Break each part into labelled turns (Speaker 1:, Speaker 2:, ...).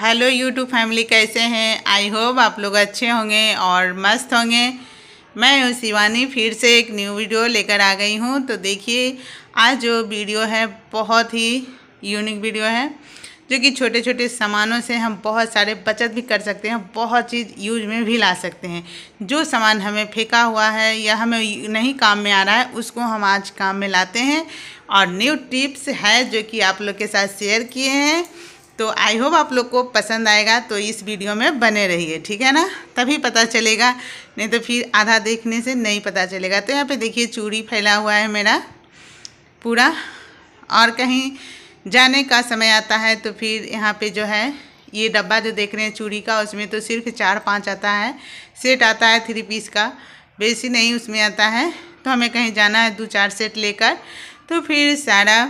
Speaker 1: hello YouTube family कैसे हैं I hope आप लोग अच्छे होंगे और मस्त होंगे मैं हूँ शिवानी फिर से एक न्यू वीडियो लेकर आ गई हूँ तो देखिए आज जो वीडियो है बहुत ही यूनिक वीडियो है जो कि छोटे छोटे सामानों से हम बहुत सारे बचत भी कर सकते हैं बहुत चीज़ यूज में भी ला सकते हैं जो सामान हमें फेंका हुआ है या हमें नहीं काम में आ रहा है उसको हम आज काम में लाते हैं और न्यू टिप्स है जो कि आप लोग के साथ शेयर किए हैं तो आई होप आप लोग को पसंद आएगा तो इस वीडियो में बने रहिए ठीक है ना तभी पता चलेगा नहीं तो फिर आधा देखने से नहीं पता चलेगा तो यहाँ पे देखिए चूड़ी फैला हुआ है मेरा पूरा और कहीं जाने का समय आता है तो फिर यहाँ पे जो है ये डब्बा जो देख रहे हैं चूड़ी का उसमें तो सिर्फ चार पाँच आता है सेट आता है थ्री पीस का बेसी नहीं उसमें आता है तो हमें कहीं जाना है दो चार सेट लेकर तो फिर सारा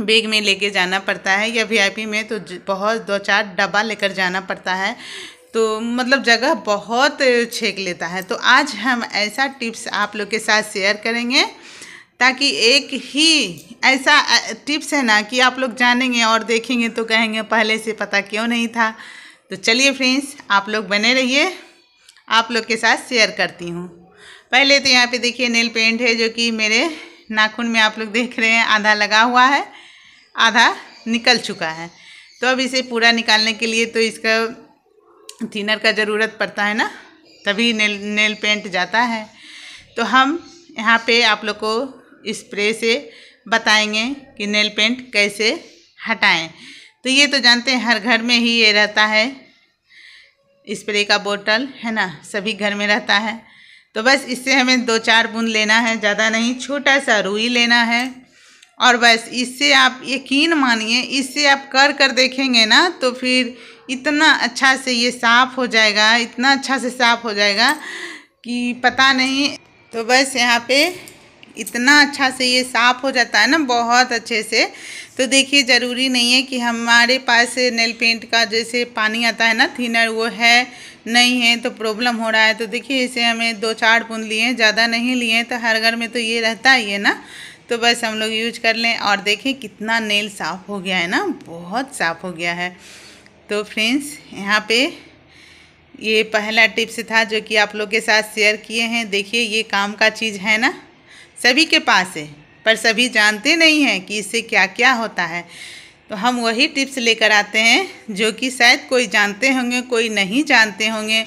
Speaker 1: बैग में लेके जाना पड़ता है या वीआईपी में तो बहुत दो चार डब्बा लेकर जाना पड़ता है तो मतलब जगह बहुत छेक लेता है तो आज हम ऐसा टिप्स आप लोग के साथ शेयर करेंगे ताकि एक ही ऐसा टिप्स है ना कि आप लोग जानेंगे और देखेंगे तो कहेंगे पहले से पता क्यों नहीं था तो चलिए फ्रेंड्स आप लोग बने रहिए आप लोग के साथ शेयर करती हूँ पहले तो यहाँ पे देखिए नेल पेंट है जो कि मेरे नाखून में आप लोग देख रहे हैं आधा लगा हुआ है आधा निकल चुका है तो अब इसे पूरा निकालने के लिए तो इसका थिनर का ज़रूरत पड़ता है ना तभी नेल नेल पेंट जाता है तो हम यहाँ पे आप लोग को स्प्रे से बताएंगे कि नेल पेंट कैसे हटाएं तो ये तो जानते हैं हर घर में ही ये रहता है स्प्रे का बोतल है ना सभी घर में रहता है तो बस इससे हमें दो चार बूंद लेना है ज़्यादा नहीं छोटा सा रुई लेना है और बस इससे आप यकीन मानिए इससे आप कर कर देखेंगे ना तो फिर इतना अच्छा से ये साफ़ हो जाएगा इतना अच्छा से साफ़ हो जाएगा कि पता नहीं तो बस यहाँ पे इतना अच्छा से ये साफ़ हो जाता है ना बहुत अच्छे से तो देखिए ज़रूरी नहीं है कि हमारे पास नेल पेंट का जैसे पानी आता है ना थिनर वो है नहीं है तो प्रॉब्लम हो रहा है तो देखिए इसे हमें दो चार बूंद लिए हैं ज़्यादा नहीं लिए हैं तो हर घर में तो ये रहता ही है ना तो बस हम लोग यूज कर लें और देखें कितना नेल साफ़ हो गया है ना बहुत साफ़ हो गया है तो फ्रेंड्स यहाँ पे ये पहला टिप्स था जो कि आप लोग के साथ शेयर किए हैं देखिए ये काम का चीज़ है ना सभी के पास है पर सभी जानते नहीं हैं कि इससे क्या क्या होता है तो हम वही टिप्स लेकर आते हैं जो कि शायद कोई जानते होंगे कोई नहीं जानते होंगे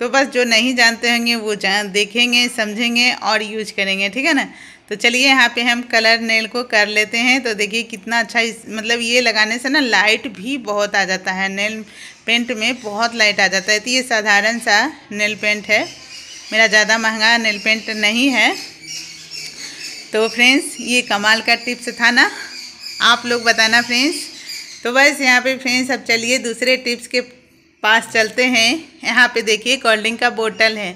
Speaker 1: तो बस जो नहीं जानते होंगे वो जान देखेंगे समझेंगे और यूज करेंगे ठीक है ना तो चलिए यहाँ पे हम कलर नेल को कर लेते हैं तो देखिए कितना अच्छा इस मतलब ये लगाने से ना लाइट भी बहुत आ जाता है नेल पेंट में बहुत लाइट आ जाता है तो ये साधारण सा नेल पेंट है मेरा ज़्यादा महंगा नेल पेंट नहीं है तो फ्रेंड्स ये कमाल का टिप्स था ना आप लोग बताना फ्रेंड्स तो बस यहाँ पे फ्रेंड्स अब चलिए दूसरे टिप्स के पास चलते हैं यहाँ पे देखिए कोल्ड ड्रिंक का बोतल है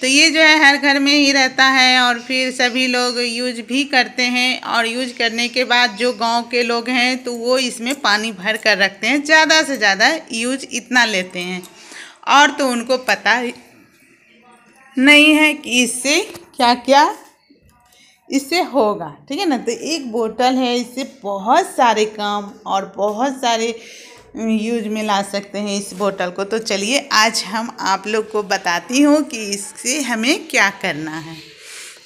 Speaker 1: तो ये जो है हर घर में ही रहता है और फिर सभी लोग यूज भी करते हैं और यूज करने के बाद जो गांव के लोग हैं तो वो इसमें पानी भर कर रखते हैं ज़्यादा से ज़्यादा यूज इतना लेते हैं और तो उनको पता नहीं है कि इससे क्या क्या इससे होगा ठीक है ना तो एक बोतल है इससे बहुत सारे काम और बहुत सारे यूज में ला सकते हैं इस बोतल को तो चलिए आज हम आप लोग को बताती हूँ कि इससे हमें क्या करना है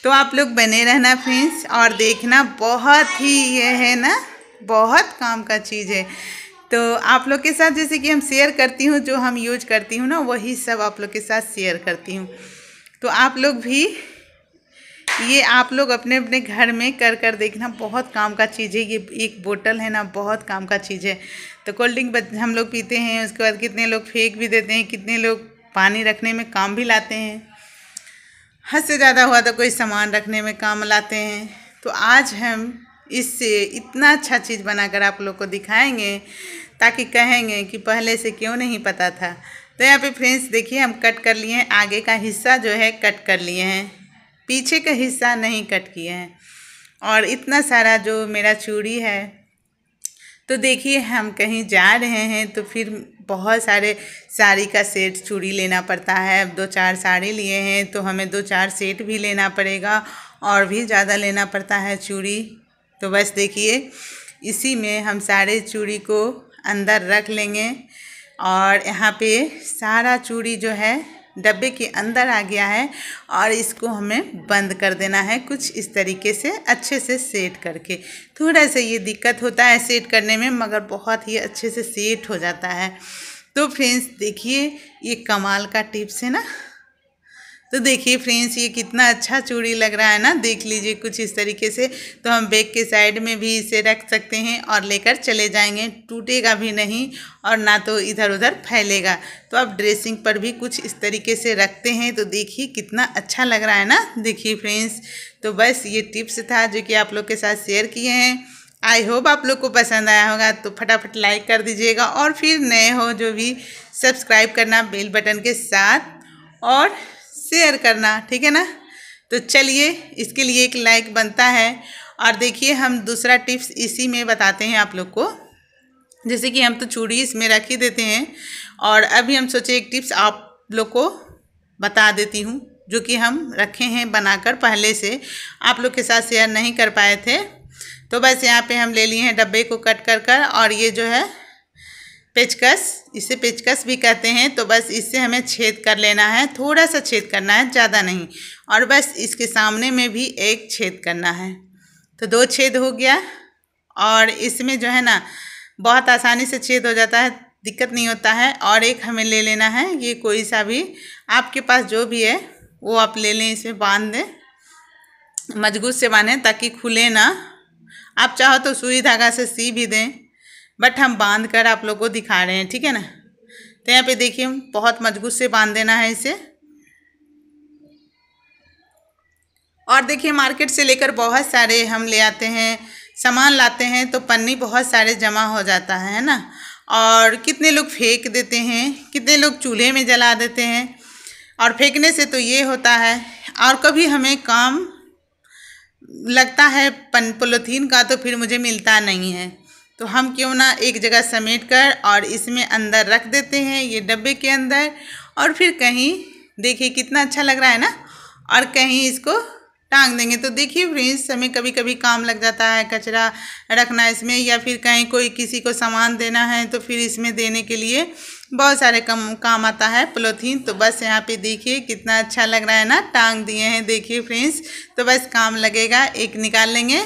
Speaker 1: तो आप लोग बने रहना फ्रेंड्स और देखना बहुत ही ये है ना बहुत काम का चीज़ है तो आप लोग के साथ जैसे कि हम शेयर करती हूँ जो हम यूज करती हूँ ना वही सब आप लोग के साथ शेयर करती हूँ तो आप लोग भी ये आप लोग अपने अपने घर में कर कर देखना बहुत काम का चीज़ है ये एक बोतल है ना बहुत काम का चीज़ है तो कोल्ड ड्रिंक हम लोग पीते हैं उसके बाद कितने लोग फेंक भी देते हैं कितने लोग पानी रखने में काम भी लाते हैं हद से ज़्यादा हुआ तो कोई सामान रखने में काम लाते हैं तो आज हम इससे इतना अच्छा चीज़ बनाकर आप लोग को दिखाएँगे ताकि कहेंगे कि पहले से क्यों नहीं पता था तो यहाँ पे फ्रेंड्स देखिए हम कट कर लिए हैं आगे का हिस्सा जो है कट कर लिए हैं पीछे का हिस्सा नहीं कट किए हैं और इतना सारा जो मेरा चूड़ी है तो देखिए हम कहीं जा रहे हैं तो फिर बहुत सारे साड़ी का सेट चूड़ी लेना पड़ता है अब दो चार साड़ी लिए हैं तो हमें दो चार सेट भी लेना पड़ेगा और भी ज़्यादा लेना पड़ता है चूड़ी तो बस देखिए इसी में हम सारे चूड़ी को अंदर रख लेंगे और यहाँ पे सारा चूड़ी जो है डब्बे के अंदर आ गया है और इसको हमें बंद कर देना है कुछ इस तरीके से अच्छे से सेट करके थोड़ा सा ये दिक्कत होता है सेट करने में मगर बहुत ही अच्छे से सेट हो जाता है तो फ्रेंड्स देखिए ये कमाल का टिप्स है ना तो देखिए फ्रेंड्स ये कितना अच्छा चूड़ी लग रहा है ना देख लीजिए कुछ इस तरीके से तो हम बैग के साइड में भी इसे रख सकते हैं और लेकर चले जाएंगे टूटेगा भी नहीं और ना तो इधर उधर फैलेगा तो आप ड्रेसिंग पर भी कुछ इस तरीके से रखते हैं तो देखिए कितना अच्छा लग रहा है ना देखिए फ्रेंड्स तो बस ये टिप्स था जो कि आप लोग के साथ शेयर किए हैं आई होप आप लोग को पसंद आया होगा तो फटाफट लाइक कर दीजिएगा और फिर नए हो जो भी सब्सक्राइब करना बेल बटन के साथ और शेयर करना ठीक है ना तो चलिए इसके लिए एक लाइक बनता है और देखिए हम दूसरा टिप्स इसी में बताते हैं आप लोग को जैसे कि हम तो चूड़ी इसमें रख ही देते हैं और अभी हम सोचे एक टिप्स आप लोग को बता देती हूँ जो कि हम रखे हैं बनाकर पहले से आप लोग के साथ शेयर नहीं कर पाए थे तो बस यहाँ पे हम ले लिए हैं डब्बे को कट कर कर और ये जो है पेचकस इसे पेचकस भी कहते हैं तो बस इससे हमें छेद कर लेना है थोड़ा सा छेद करना है ज़्यादा नहीं और बस इसके सामने में भी एक छेद करना है तो दो छेद हो गया और इसमें जो है ना बहुत आसानी से छेद हो जाता है दिक्कत नहीं होता है और एक हमें ले लेना है ये कोई सा भी आपके पास जो भी है वो आप ले लें इसमें बांध दें मजबूत से बांधें ताकि खुले ना आप चाहो तो सुई धागा से सी भी दें बट हम बांध कर आप लोग को दिखा रहे हैं ठीक है ना तो यहाँ पे देखिए बहुत मजबूत से बांध देना है इसे और देखिए मार्केट से लेकर बहुत सारे हम ले आते हैं सामान लाते हैं तो पन्नी बहुत सारे जमा हो जाता है ना और कितने लोग फेंक देते हैं कितने लोग चूल्हे में जला देते हैं और फेंकने से तो ये होता है और कभी हमें काम लगता है पन पोलोथीन का तो फिर मुझे मिलता नहीं है तो हम क्यों ना एक जगह समेट कर और इसमें अंदर रख देते हैं ये डब्बे के अंदर और फिर कहीं देखिए कितना अच्छा लग रहा है ना और कहीं इसको टांग देंगे तो देखिए फ्रेंड्स हमें कभी कभी काम लग जाता है कचरा रखना इसमें या फिर कहीं कोई किसी को सामान देना है तो फिर इसमें देने के लिए बहुत सारे कम काम आता है पोलोथीन तो बस यहाँ पे देखिए कितना अच्छा लग रहा है ना टांग दिए हैं देखिए फ्रेंड्स तो बस काम लगेगा एक निकाल लेंगे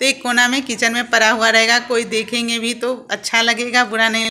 Speaker 1: तो एक कोना में किचन में परा हुआ रहेगा कोई देखेंगे भी तो अच्छा लगेगा बुरा नहीं